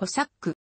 コサック。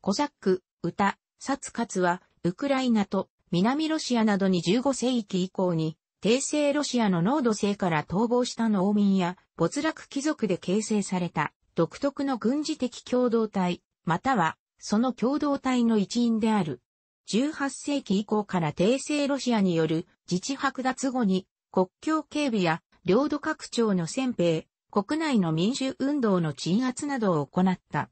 コサック、歌、サツカツは、ウクライナと南ロシアなどに15世紀以降に、帝政ロシアの濃度性から逃亡した農民や没落貴族で形成された独特の軍事的共同体、またはその共同体の一員である。18世紀以降から帝政ロシアによる自治剥奪後に国境警備や領土拡張の先兵、国内の民主運動の鎮圧などを行った。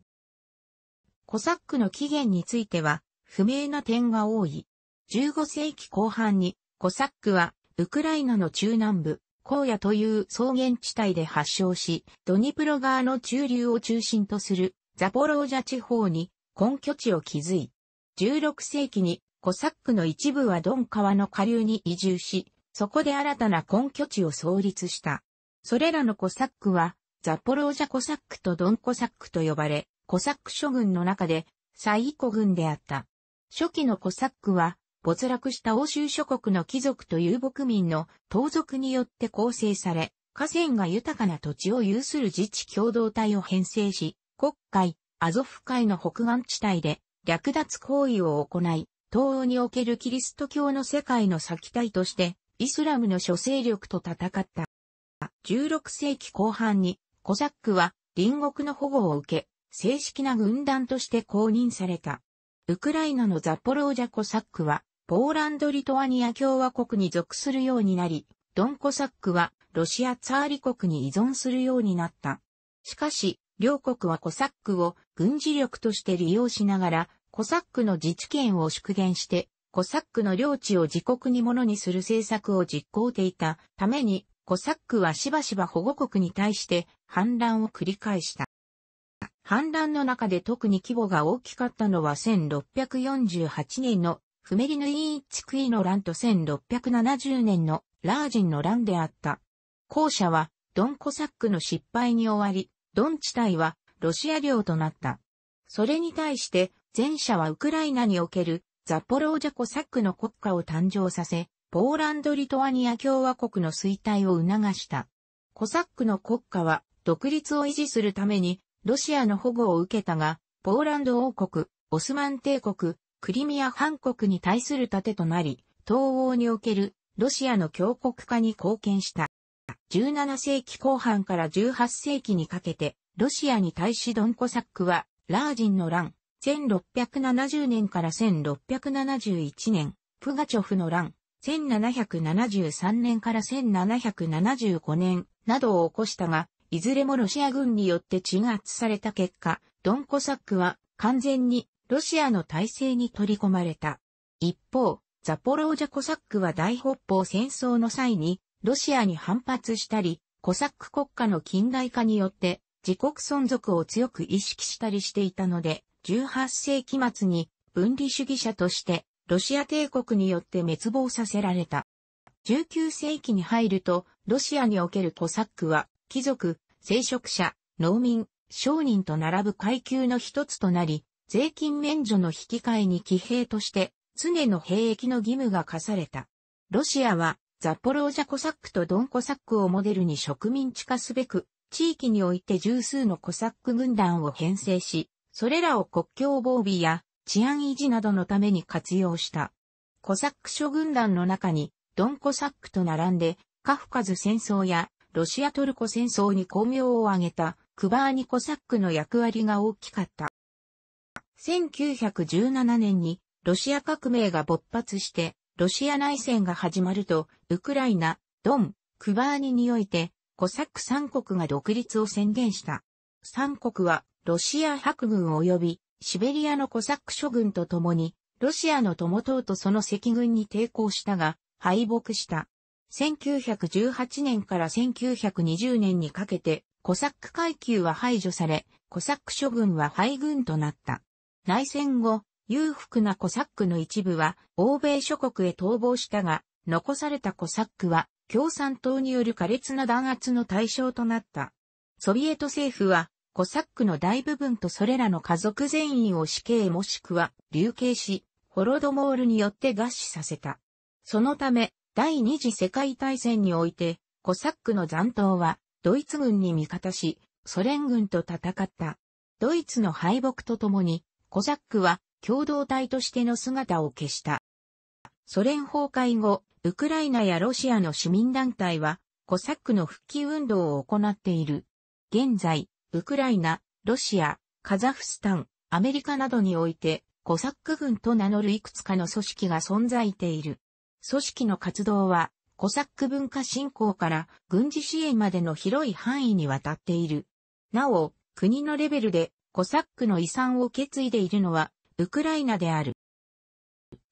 コサックの起源については、不明な点が多い。15世紀後半に、コサックは、ウクライナの中南部、荒野という草原地帯で発祥し、ドニプロ川の中流を中心とするザポロージャ地方に根拠地を築い、16世紀にコサックの一部はドン川の下流に移住し、そこで新たな根拠地を創立した。それらのコサックは、ザポロージャコサックとドンコサックと呼ばれ、コサック諸軍の中で最イコ軍であった。初期のコサックは、没落した欧州諸国の貴族と遊牧民の盗賊によって構成され、河川が豊かな土地を有する自治共同体を編成し、国会、アゾフ海の北岸地帯で略奪行為を行い、東欧におけるキリスト教の世界の先体として、イスラムの諸勢力と戦った。16世紀後半にコサックは隣国の保護を受け、正式な軍団として公認された。ウクライナのザポロージャコサックは、ポーランド・リトアニア共和国に属するようになり、ドンコサックはロシアツァーリ国に依存するようになった。しかし、両国はコサックを軍事力として利用しながら、コサックの自治権を縮減して、コサックの領地を自国にものにする政策を実行していたために、コサックはしばしば保護国に対して反乱を繰り返した。反乱の中で特に規模が大きかったのは1648年のフメリヌイーチクイの乱と1670年のラージンの乱であった。後者はドンコサックの失敗に終わり、ドン地帯はロシア領となった。それに対して前者はウクライナにおけるザポロージャコサックの国家を誕生させ、ポーランド・リトアニア共和国の衰退を促した。コサックの国家は独立を維持するためにロシアの保護を受けたが、ポーランド王国、オスマン帝国、クリミア半国に対する盾となり、東欧におけるロシアの強国化に貢献した。17世紀後半から18世紀にかけて、ロシアに対しドンコサックは、ラージンの乱、1670年から1671年、プガチョフの乱、1773年から1775年などを起こしたが、いずれもロシア軍によって鎮圧された結果、ドンコサックは完全にロシアの体制に取り込まれた。一方、ザポロージャコサックは大北方戦争の際に、ロシアに反発したり、コサック国家の近代化によって、自国存続を強く意識したりしていたので、18世紀末に分離主義者としてロシア帝国によって滅亡させられた。19世紀に入ると、ロシアにおけるコサックは、貴族、聖職者、農民、商人と並ぶ階級の一つとなり、税金免除の引き換えに騎兵として、常の兵役の義務が課された。ロシアは、ザポロージャコサックとドンコサックをモデルに植民地化すべく、地域において十数のコサック軍団を編成し、それらを国境防備や治安維持などのために活用した。コサック諸軍団の中に、ドンコサックと並んで、カフカズ戦争やロシアトルコ戦争に巧妙を挙げたクバーニコサックの役割が大きかった。1917年にロシア革命が勃発して、ロシア内戦が始まると、ウクライナ、ドン、クバーニにおいて、コサック三国が独立を宣言した。三国は、ロシア白軍及びシベリアのコサック諸軍と共に、ロシアの友党とその赤軍に抵抗したが、敗北した。1918年から1920年にかけて、コサック階級は排除され、コサック諸軍は敗軍となった。内戦後、裕福なコサックの一部は、欧米諸国へ逃亡したが、残されたコサックは、共産党による苛烈な弾圧の対象となった。ソビエト政府は、コサックの大部分とそれらの家族全員を死刑もしくは流刑し、ホロドモールによって合死させた。そのため、第二次世界大戦において、コサックの残党は、ドイツ軍に味方し、ソ連軍と戦った。ドイツの敗北とともに、コサックは共同体としての姿を消した。ソ連崩壊後、ウクライナやロシアの市民団体は、コサックの復帰運動を行っている。現在、ウクライナ、ロシア、カザフスタン、アメリカなどにおいて、コサック軍と名乗るいくつかの組織が存在ている。組織の活動は、コサック文化振興から軍事支援までの広い範囲にわたっている。なお、国のレベルでコサックの遺産を受け継いでいるのはウクライナである。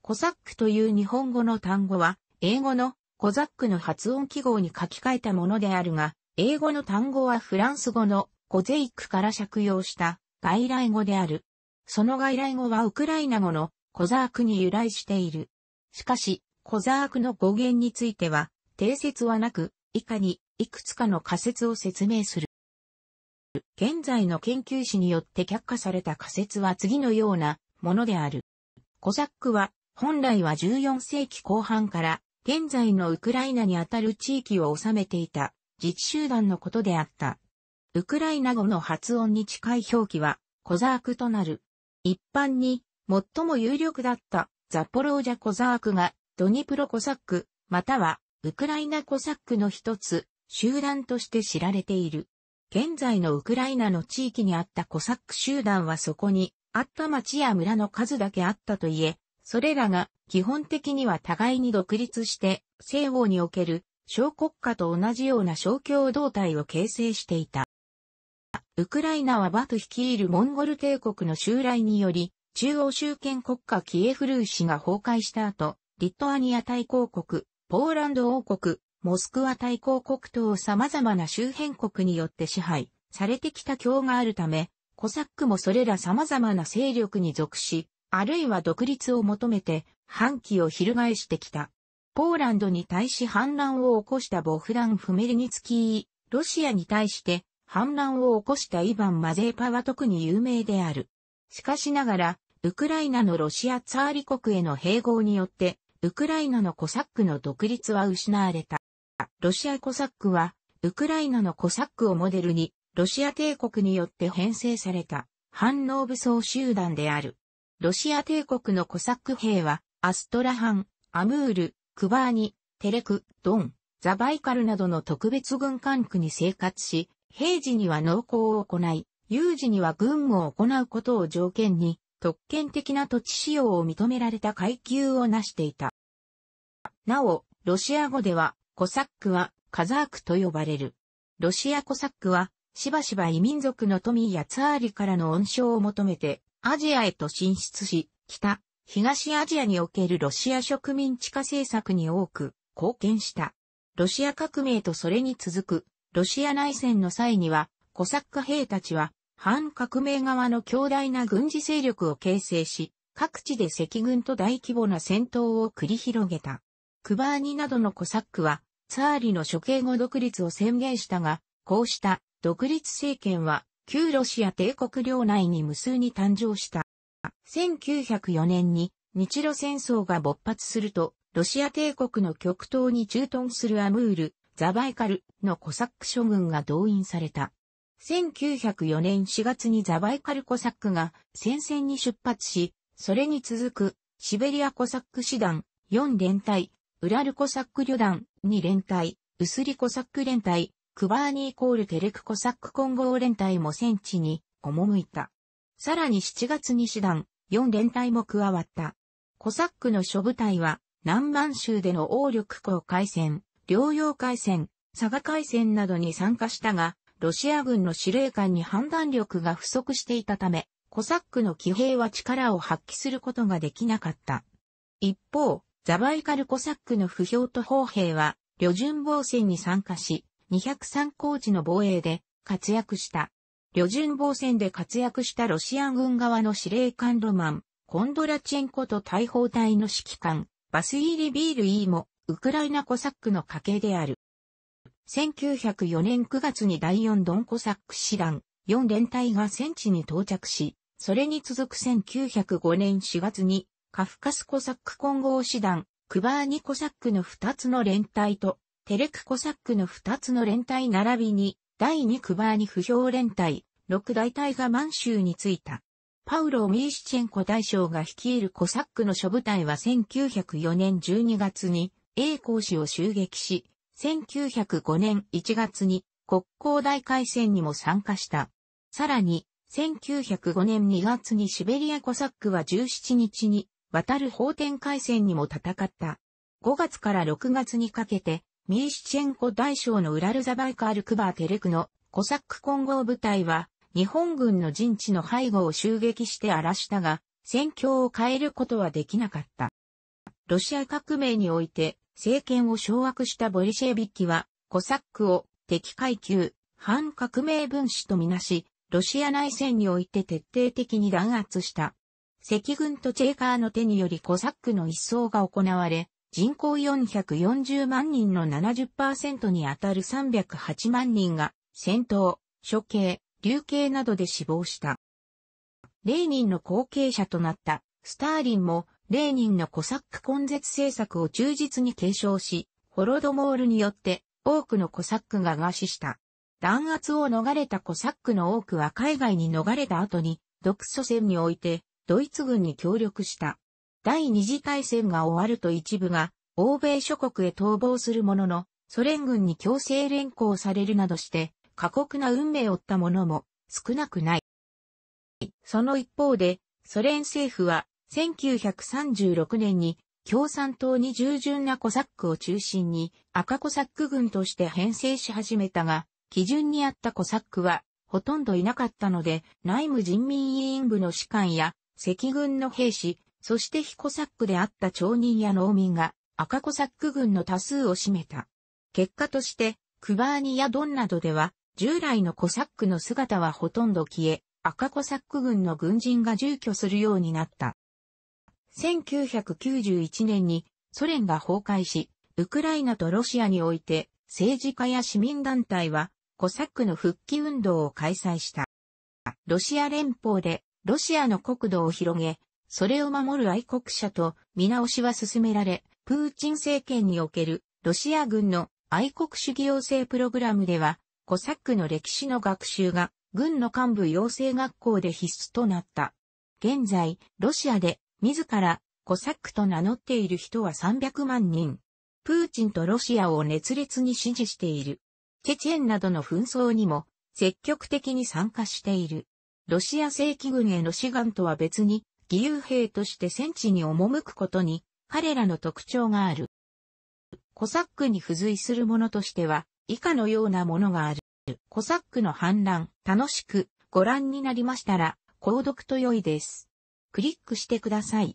コサックという日本語の単語は英語のコザックの発音記号に書き換えたものであるが、英語の単語はフランス語のゴゼイクから借用した外来語である。その外来語はウクライナ語のコザークに由来している。しかし、コザークの語源については、定説はなく、以下にいくつかの仮説を説明する。現在の研究史によって却下された仮説は次のようなものである。コザックは本来は14世紀後半から現在のウクライナにあたる地域を治めていた自治集団のことであった。ウクライナ語の発音に近い表記は、コザークとなる。一般に、最も有力だったザポロージャコザークが、ドニプロコサック、または、ウクライナコサックの一つ、集団として知られている。現在のウクライナの地域にあったコサック集団はそこに、あった町や村の数だけあったといえ、それらが基本的には互いに独立して、西欧における小国家と同じような小共同体を形成していた。ウクライナはバト率いるモンゴル帝国の襲来により、中央集権国家キエフルーシが崩壊した後、リトアニア大公国、ポーランド王国、モスクワ大公国等様々な周辺国によって支配されてきた教があるため、コサックもそれら様々な勢力に属し、あるいは独立を求めて反旗を翻してきた。ポーランドに対し反乱を起こしたボフラン・フメルニツキー、ロシアに対して反乱を起こしたイヴァン・マゼーパは特に有名である。しかしながら、ウクライナのロシアツァーリ国への併合によって、ウクライナのコサックの独立は失われた。ロシアコサックは、ウクライナのコサックをモデルに、ロシア帝国によって編成された、反応武装集団である。ロシア帝国のコサック兵は、アストラハン、アムール、クバーニ、テレク、ドン、ザバイカルなどの特別軍管区に生活し、平時には農耕を行い、有事には軍務を行うことを条件に、特権的な土地使用を認められた階級を成していた。なお、ロシア語では、コサックはカザークと呼ばれる。ロシアコサックは、しばしば異民族の富やツアーリからの恩賞を求めて、アジアへと進出し、北、東アジアにおけるロシア植民地化政策に多く貢献した。ロシア革命とそれに続くロシア内戦の際には、コサック兵たちは、反革命側の強大な軍事勢力を形成し、各地で赤軍と大規模な戦闘を繰り広げた。クバーニなどのコサックは、ツァーリの処刑後独立を宣言したが、こうした独立政権は、旧ロシア帝国領内に無数に誕生した。1904年に日露戦争が勃発すると、ロシア帝国の極東に駐屯するアムール、ザバイカルのコサック諸軍が動員された。1904年4月にザバイカルコサックが戦線に出発し、それに続くシベリアコサック師団4連隊、ウラルコサック旅団2連隊、ウスリコサック連隊、クバーニーコールテレクコサック混合連隊も戦地に赴いた。さらに7月に師団4連隊も加わった。コサックの諸部隊は南満州での王力港海戦、両洋海戦、佐賀海戦などに参加したが、ロシア軍の司令官に判断力が不足していたため、コサックの騎兵は力を発揮することができなかった。一方、ザバイカルコサックの不評と砲兵は、旅順防戦に参加し、203高地の防衛で活躍した。旅順防戦で活躍したロシア軍側の司令官ロマン、コンドラチェンコと大砲隊の指揮官、バスイーリ・ビールイーも、ウクライナコサックの家系である。1904年9月に第4ドンコサック師団4連隊が戦地に到着し、それに続く1905年4月にカフカスコサック混合師団クバーニコサックの2つの連隊とテレクコサックの2つの連隊並びに第2クバーニ不評連隊6大隊が満州に着いた。パウロ・ミーシチェンコ大将が率いるコサックの諸部隊は1904年12月に英公使を襲撃し、1905年1月に国交大海戦にも参加した。さらに、1905年2月にシベリアコサックは17日に渡る法典海戦にも戦った。5月から6月にかけて、ミーシチェンコ大将のウラルザバイカール・クバー・テレクのコサック混合部隊は、日本軍の陣地の背後を襲撃して荒らしたが、戦況を変えることはできなかった。ロシア革命において政権を掌握したボリシェービッキは、コサックを敵階級、反革命分子とみなし、ロシア内戦において徹底的に弾圧した。赤軍とチェーカーの手によりコサックの一掃が行われ、人口440万人の70%にあたる308万人が戦闘、処刑、流刑などで死亡した。レーニンの後継者となったスターリンもレーニンのコサック根絶政策を忠実に継承し、ホロドモールによって多くのコサックが餓死した。弾圧を逃れたコサックの多くは海外に逃れた後に、独ソ戦においてドイツ軍に協力した。第二次大戦が終わると一部が欧米諸国へ逃亡するものの、ソ連軍に強制連行されるなどして、過酷な運命を負った者も少なくない。その一方で、ソ連政府は1936年に共産党に従順なコサックを中心に赤コサック軍として編成し始めたが、基準にあったコサックはほとんどいなかったので、内務人民委員部の士官や赤軍の兵士、そして非コサックであった町人や農民が赤コサック軍の多数を占めた。結果として、クバーニやドンなどでは、従来のコサックの姿はほとんど消え、赤コサック軍の軍人が住居するようになった。1991年にソ連が崩壊し、ウクライナとロシアにおいて政治家や市民団体はコサックの復帰運動を開催した。ロシア連邦でロシアの国土を広げ、それを守る愛国者と見直しは進められ、プーチン政権におけるロシア軍の愛国主義養成プログラムでは、コサックの歴史の学習が軍の幹部養成学校で必須となった。現在、ロシアで自らコサックと名乗っている人は300万人。プーチンとロシアを熱烈に支持している。チェチェンなどの紛争にも積極的に参加している。ロシア正規軍への志願とは別に、義勇兵として戦地に赴くことに、彼らの特徴がある。コサックに付随するものとしては、以下のようなものがある。コサックの反乱、楽しくご覧になりましたら、購読と良いです。クリックしてください。